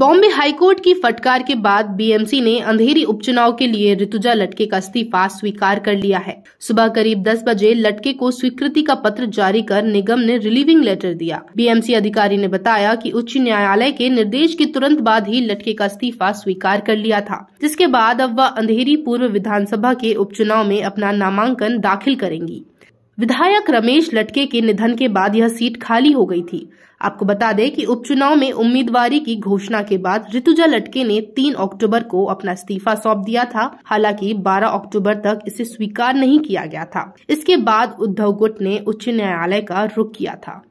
Bombay high court की फटकार के बाद बीएमसी ने अंधेरी उपचुनाव के लिए ऋतुजा लटके का इस्तीफा स्वीकार कर लिया है सुबह करीब 10 बजे लटके को स्वीकृति का पत्र जारी कर निगम ने रिलीविंग लेटर दिया बीएमसी अधिकारी ने बताया कि उच्च न्यायालय के निर्देश के तुरंत बाद ही लटके का इस्तीफा स्वीकार कर लिया था जिसके बाद अब वह अंधेरी पूर्व विधानसभा के उपचुनाव में अपना नामांकन दाखिल करेंगी विधायक रमेश लटके के निधन के बाद यह सीट खाली हो गई थी आपको बता दें कि उपचुनाव में उम्मीदवारी की घोषणा के बाद ऋतुजा लटके ने 3 अक्टूबर को अपना इस्तीफा सौंप दिया था हालांकि 12 अक्टूबर तक इसे स्वीकार नहीं किया गया था इसके बाद उद्धव गुट ने उच्च न्यायालय का रुख किया था